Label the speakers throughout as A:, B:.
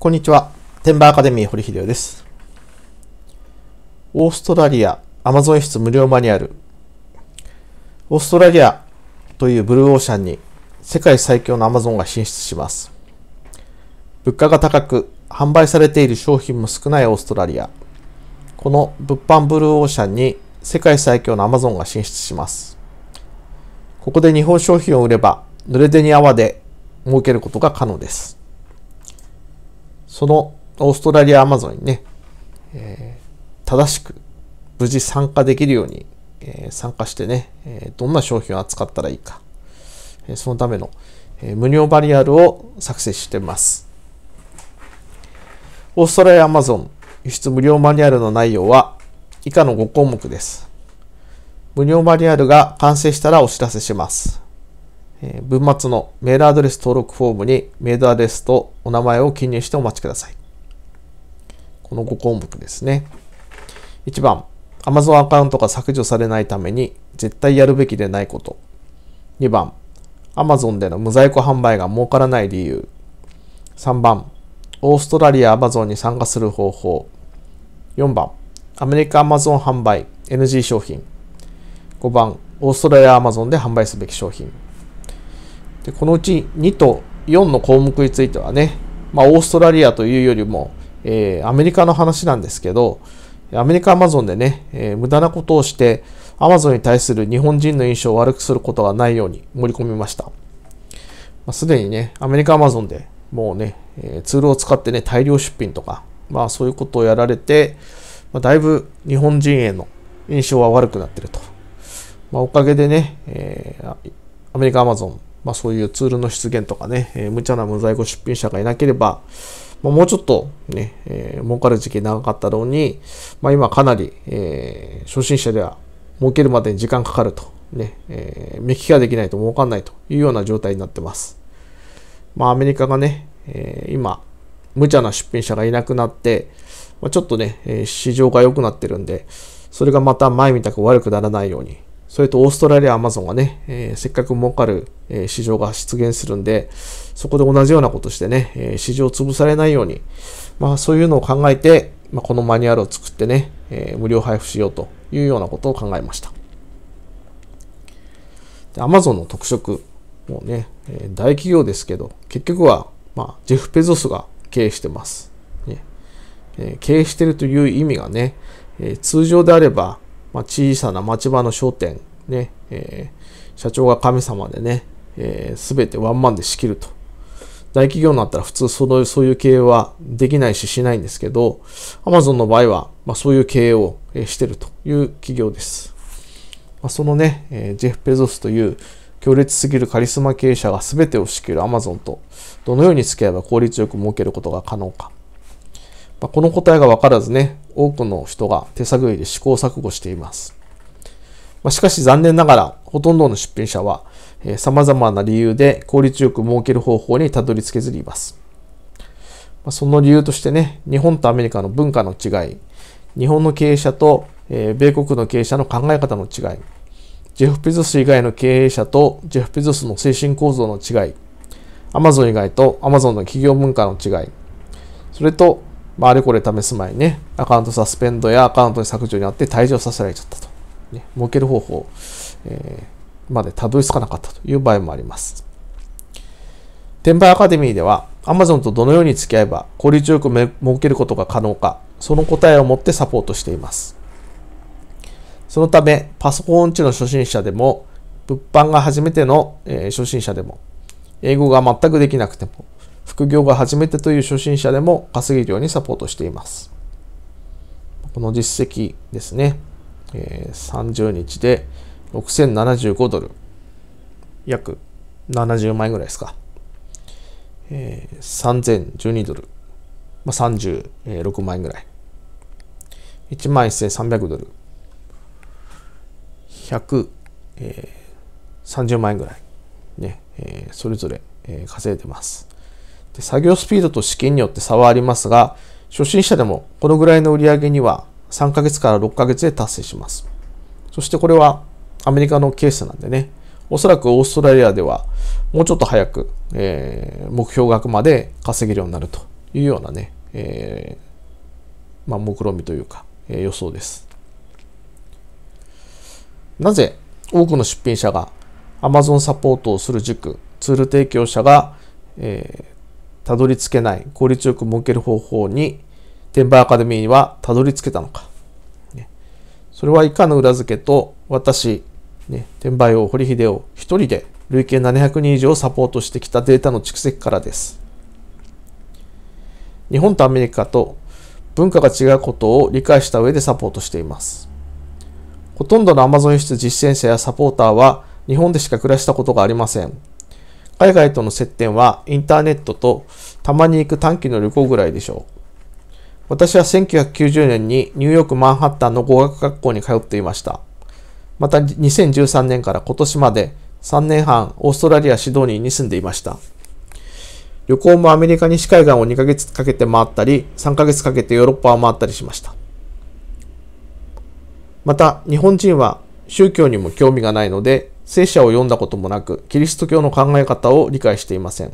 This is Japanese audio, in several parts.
A: こんにちは。テンバーアカデミー堀秀夫です。オーストラリア、アマゾン室無料マニュアル。オーストラリアというブルーオーシャンに世界最強のアマゾンが進出します。物価が高く、販売されている商品も少ないオーストラリア。この物販ブルーオーシャンに世界最強のアマゾンが進出します。ここで日本商品を売れば、濡れ手に泡で儲けることが可能です。そのオーストラリアアマゾンにね、えー、正しく無事参加できるように、えー、参加してね、えどんな商品を扱ったらいいか、えそのための、え無料バリアルを作成してます。オーストラリアアマゾン輸出無料マニュアルの内容は以下の5項目です。無料マニュアルが完成したらお知らせします。え文末のメールアドレス登録フォームにメールアドレスとお名前を記入してお待ちください。この5項目ですね。1番、Amazon アカウントが削除されないために絶対やるべきでないこと。2番、Amazon での無在庫販売が儲からない理由。3番、オーストラリア Amazon に参加する方法。4番、アメリカ Amazon 販売 NG 商品。5番、オーストラリア Amazon で販売すべき商品。でこのうち2と4の項目についてはね、まあ、オーストラリアというよりも、えー、アメリカの話なんですけど、アメリカアマゾンでね、えー、無駄なことをして、アマゾンに対する日本人の印象を悪くすることがないように盛り込みました。ますでにね、アメリカアマゾンでもうね、えツールを使ってね、大量出品とか、まあそういうことをやられて、まあ、だいぶ日本人への印象は悪くなってると。まあ、おかげでね、えー、アメリカアマゾンまあ、そういうツールの出現とかね、えー、無茶な無在庫出品者がいなければ、まあ、もうちょっとね、えー、儲かる時期長かったのに、まあ、今かなり、えー、初心者では儲けるまでに時間かかると、ね、えー、目利きができないと儲かんないというような状態になってます。まあ、アメリカがね、えー、今、無茶な出品者がいなくなって、まあ、ちょっとね、えー、市場が良くなってるんで、それがまた前みたく悪くならないように、それとオーストラリア、アマゾンがね、えー、せっかく儲かる、えー、市場が出現するんで、そこで同じようなことしてね、えー、市場を潰されないように、まあそういうのを考えて、まあ、このマニュアルを作ってね、え無料配布しようというようなことを考えました。アマゾンの特色、もうね、え大企業ですけど、結局は、まあ、ジェフ・ペゾスが経営してます。ねえ経営してるという意味がね、え通常であれば、まあ、小さな町場の商店、ね、えー、社長が神様でね、えー、全てワンマンで仕切ると。大企業になったら普通そのそういう経営はできないししないんですけど、Amazon の場合は、まあ、そういう経営をしてるという企業です。まあ、そのね、えー、ジェフ・ペゾスという強烈すぎるカリスマ経営者が全てを仕切る Amazon とどのように付き合えば効率よく儲けることが可能か。まあ、この答えがわからずね、多くの人が手探りで試行錯誤しています。まあ、しかし残念ながら、ほとんどの出品者は、えー、様々な理由で効率よく設ける方法にたどり着けずにいます。まあ、その理由としてね、日本とアメリカの文化の違い、日本の経営者と、えー、米国の経営者の考え方の違い、ジェフ・ペゾス以外の経営者とジェフ・ペゾスの精神構造の違い、アマゾン以外とアマゾンの企業文化の違い、それとまあ、あれこれ試す前にね、アカウントサスペンドやアカウントに削除にあって退場させられちゃったと。ね、儲ける方法、えー、までたどり着かなかったという場合もあります。転売アカデミーでは、Amazon とどのように付き合えば効率よく儲けることが可能か、その答えを持ってサポートしています。そのため、パソコン痴の初心者でも、物販が初めての、えー、初心者でも、英語が全くできなくても、副業が初めてという初心者でも稼げるようにサポートしています。この実績ですね、えー、30日で6075ドル、約70万円ぐらいですか。えー、3012ドル、まあ、36万円ぐらい。1万1300ドル、130、えー、万円ぐらい、ねえー、それぞれ、えー、稼いでます。で作業スピードと資金によって差はありますが、初心者でもこのぐらいの売り上げには3ヶ月から6ヶ月で達成します。そしてこれはアメリカのケースなんでね、おそらくオーストラリアではもうちょっと早く、えー、目標額まで稼げるようになるというようなね、えー、まあ、目論見みというか、えー、予想です。なぜ多くの出品者が Amazon サポートをする塾、ツール提供者が、えー、たどり着けない効率よく儲ける方法にテンバーアカデミーはたどり着けたのか、それは以下の裏付けと私、ね、転売王堀秀夫一人で累計700人以上サポートしてきたデータの蓄積からです日本とアメリカと文化が違うことを理解した上でサポートしていますほとんどのアマゾン輸出実践者やサポーターは日本でしか暮らしたことがありません海外との接点はインターネットとたまに行く短期の旅行ぐらいでしょう。私は1990年にニューヨークマンハッタンの語学学校に通っていました。また2013年から今年まで3年半オーストラリア・シドニーに住んでいました。旅行もアメリカ西海岸を2ヶ月かけて回ったり、3ヶ月かけてヨーロッパを回ったりしました。また、日本人は宗教にも興味がないので、聖書を読んだこともなく、キリスト教の考え方を理解していません。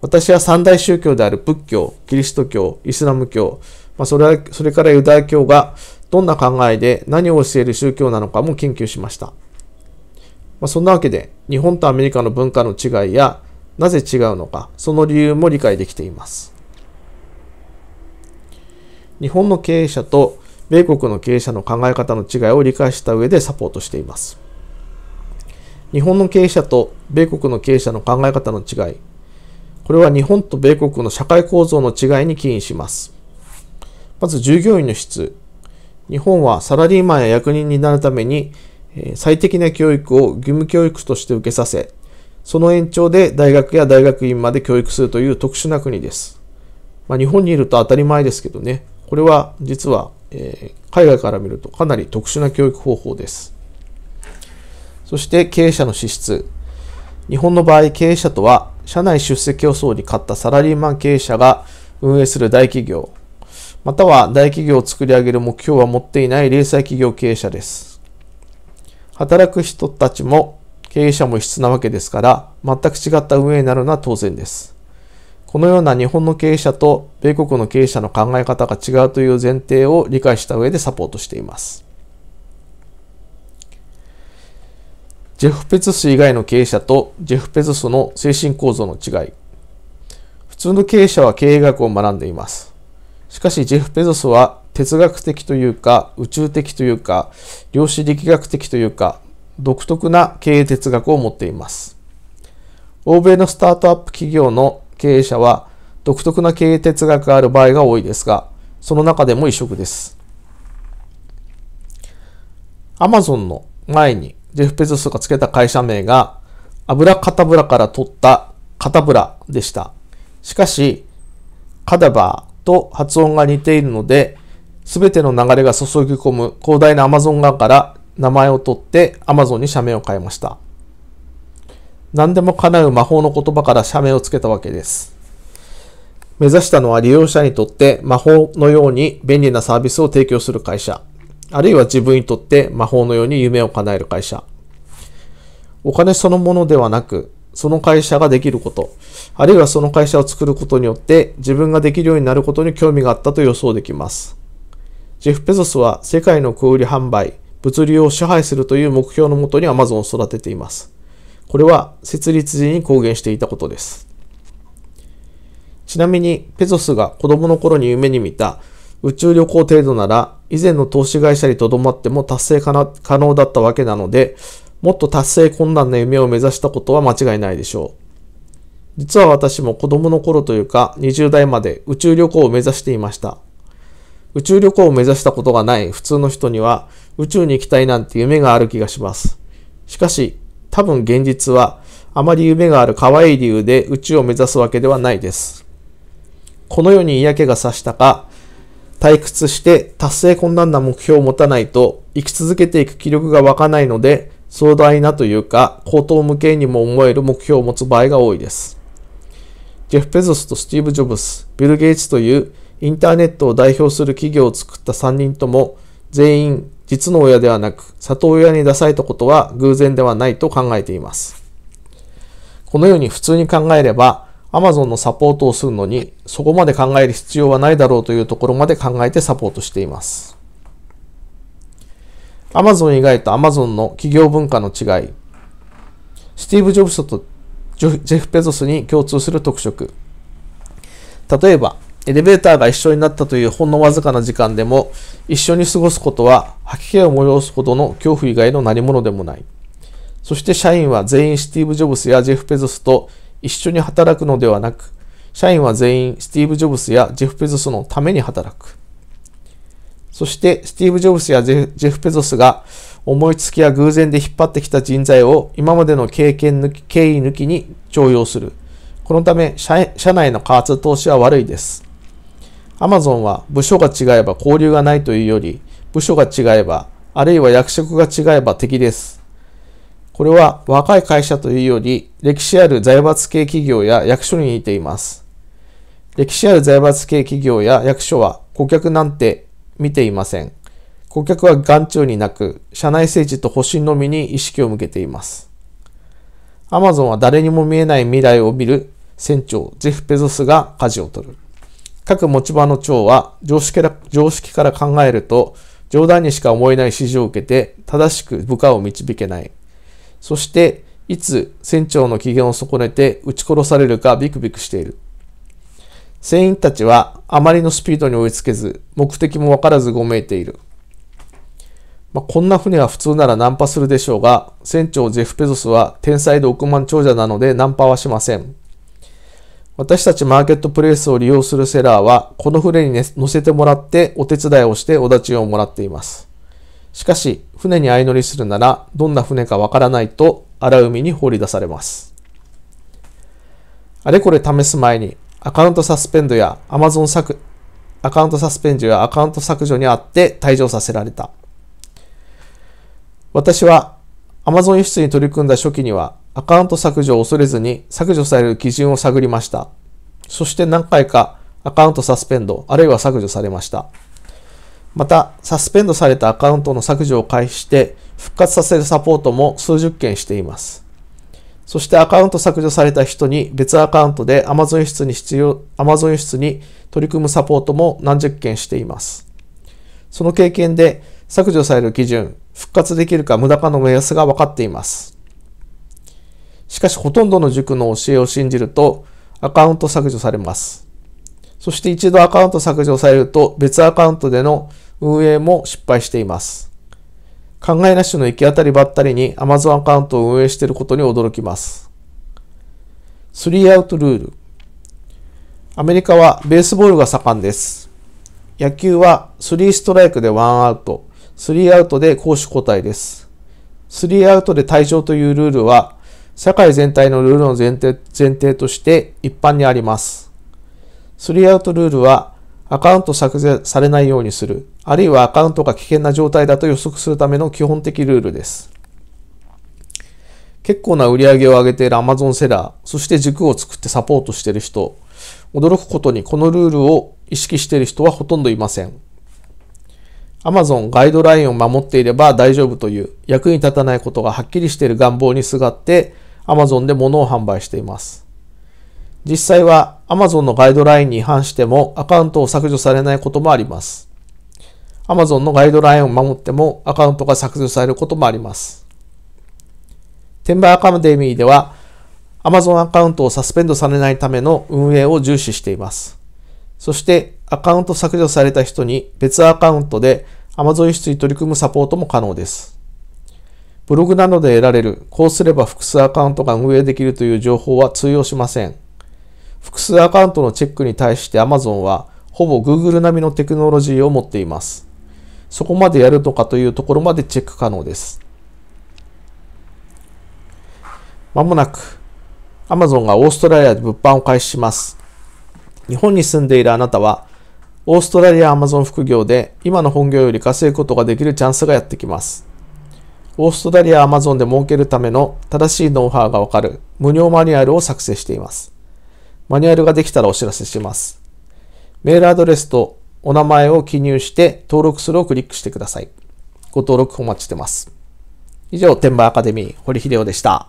A: 私は三大宗教である仏教、キリスト教、イスラム教、まあ、それそれからユダヤ教がどんな考えで何を教える宗教なのかも研究しました。まあ、そんなわけで、日本とアメリカの文化の違いや、なぜ違うのか、その理由も理解できています。日本の経営者と米国の経営者の考え方の違いを理解した上でサポートしています。日本の経営者と米国の経営者の考え方の違い、これは日本と米国の社会構造の違いに起因します。まず従業員の質。日本はサラリーマンや役人になるために最適な教育を義務教育として受けさせ、その延長で大学や大学院まで教育するという特殊な国です。まあ、日本にいると当たり前ですけどね、これは実は、海外から見るとかなり特殊な教育方法です。そして経営者の資質。日本の場合、経営者とは、社内出席予想に勝ったサラリーマン経営者が運営する大企業、または大企業を作り上げる目標は持っていない零細企業経営者です。働く人たちも経営者も異質なわけですから、全く違った運営になるのは当然です。このような日本の経営者と米国の経営者の考え方が違うという前提を理解した上でサポートしています。ジェフ・ペズス以外の経営者とジェフ・ペズスの精神構造の違い。普通の経営者は経営学を学んでいます。しかし、ジェフ・ペズスは哲学的というか、宇宙的というか、量子力学的というか、独特な経営哲学を持っています。欧米のスタートアップ企業の経営者は、独特な経営哲学がある場合が多いですが、その中でも異色です。アマゾンの前にジェフ・ペゾスが付けた会社名が、油カタブラから取ったカタブラでした。しかし、カダバーと発音が似ているので、すべての流れが注ぎ込む広大なアマゾン側から名前を取ってアマゾンに社名を変えました。何でも叶う魔法の言葉から社名を付けたわけです。目指したのは利用者にとって魔法のように便利なサービスを提供する会社、あるいは自分にとって魔法のように夢を叶える会社。お金そのものではなく、その会社ができること、あるいはその会社を作ることによって自分ができるようになることに興味があったと予想できます。ジェフ・ペゾスは世界の小売販売、物流を支配するという目標のもとにアマゾンを育てています。これは設立時に公言していたことです。ちなみに、ペゾスが子供の頃に夢に見た宇宙旅行程度なら以前の投資会社にとどまっても達成可能だったわけなので、もっと達成困難な夢を目指したことは間違いないでしょう。実は私も子供の頃というか20代まで宇宙旅行を目指していました。宇宙旅行を目指したことがない普通の人には宇宙に行きたいなんて夢がある気がします。しかし多分現実はあまり夢がある可愛い理由で宇宙を目指すわけではないです。この世に嫌気がさしたか退屈して達成困難な目標を持たないと生き続けていく気力が湧かないので壮大なというか、高等無形にも思える目標を持つ場合が多いです。ジェフ・ペゾスとスティーブ・ジョブス、ビル・ゲイツというインターネットを代表する企業を作った3人とも全員実の親ではなく里親に出されたことは偶然ではないと考えています。このように普通に考えれば Amazon のサポートをするのにそこまで考える必要はないだろうというところまで考えてサポートしています。アマゾン以外と Amazon の企業文化の違い、スティーブ・ジョブズとジェフ・ペゾスに共通する特色。例えば、エレベーターが一緒になったというほんのわずかな時間でも、一緒に過ごすことは吐き気を催すほどの恐怖以外の何者でもない。そして社員は全員スティーブ・ジョブスやジェフ・ペゾスと一緒に働くのではなく、社員は全員スティーブ・ジョブスやジェフ・ペゾスのために働く。そしてスティーブ・ジョブスやジェフ・ペゾスが思いつきや偶然で引っ張ってきた人材を今までの経験抜き、経緯抜きに重用する。このため社内の加圧投資は悪いです。アマゾンは部署が違えば交流がないというより、部署が違えば、あるいは役職が違えば敵です。これは若い会社というより、歴史ある財閥系企業や役所に似ています。歴史ある財閥系企業や役所は顧客なんて見ていません。顧客は眼中になく、社内政治と保身のみに意識を向けています。Amazon は誰にも見えない未来を見る船長、ジェフ・ペゾスが舵を取る。各持ち場の長は常識常識から考えると冗談にしか思えない指示を受けて正しく部下を導けない。そしていつ船長の機嫌を損ねて撃ち殺されるかビクビクしている。船員たちはあまりのスピードに追いつけず、目的もわからずごめいている。まあ、こんな船は普通ならナンパするでしょうが、船長ジェフ・ペゾスは天才で億万長者なのでナンパはしません。私たちマーケットプレイスを利用するセラーは、この船に、ね、乗せてもらってお手伝いをしてお立ちをもらっています。しかし、船に相乗りするなら、どんな船かわからないと、荒海に放り出されます。あれこれ試す前に、アカウントサスペンドや Amazon 削、アカウントサスペンジやアカウント削除にあって退場させられた。私は Amazon 輸出に取り組んだ初期にはアカウント削除を恐れずに削除される基準を探りました。そして何回かアカウントサスペンド、あるいは削除されました。また、サスペンドされたアカウントの削除を開始して復活させるサポートも数十件しています。そしてアカウント削除された人に別アカウントで Amazon 輸出に必要、Amazon 輸出に取り組むサポートも何十件しています。その経験で削除される基準、復活できるか無駄かの目安が分かっています。しかしほとんどの塾の教えを信じるとアカウント削除されます。そして一度アカウント削除されると別アカウントでの運営も失敗しています。考えなしの行き当たりばったりに Amazon アカウントを運営していることに驚きます。スリーアウトルール。アメリカはベースボールが盛んです。野球はスリーストライクでワンアウト、スリーアウトで攻守交代です。スリーアウトで退場というルールは、社会全体のルールの前提前提として一般にあります。スリーアウトルールは、アカウント削除されないようにする、あるいはアカウントが危険な状態だと予測するための基本的ルールです。結構な売り上げを上げている Amazon セラー、そして軸を作ってサポートしている人、驚くことにこのルールを意識している人はほとんどいません。Amazon ガイドラインを守っていれば大丈夫という役に立たないことがはっきりしている願望にすがって Amazon で物を販売しています。実際は Amazon のガイドラインに違反してもアカウントを削除されないこともあります。Amazon のガイドラインを守ってもアカウントが削除されることもあります。転売アカデミーでは Amazon アカウントをサスペンドされないための運営を重視しています。そしてアカウント削除された人に別アカウントで Amazon 輸出に取り組むサポートも可能です。ブログなどで得られるこうすれば複数アカウントが運営できるという情報は通用しません。複数アカウントのチェックに対して Amazon はほぼ Google 並みのテクノロジーを持っています。そこまでやるのかというところまでチェック可能です。まもなく Amazon がオーストラリアで物販を開始します。日本に住んでいるあなたはオーストラリア Amazon 副業で今の本業より稼ぐことができるチャンスがやってきます。オーストラリア Amazon で儲けるための正しいノウハウがわかる無料マニュアルを作成しています。マニュアルができたらお知らせします。メールアドレスとお名前を記入して登録するをクリックしてください。ご登録お待ちしてます。以上、天馬アカデミー、堀秀夫でした。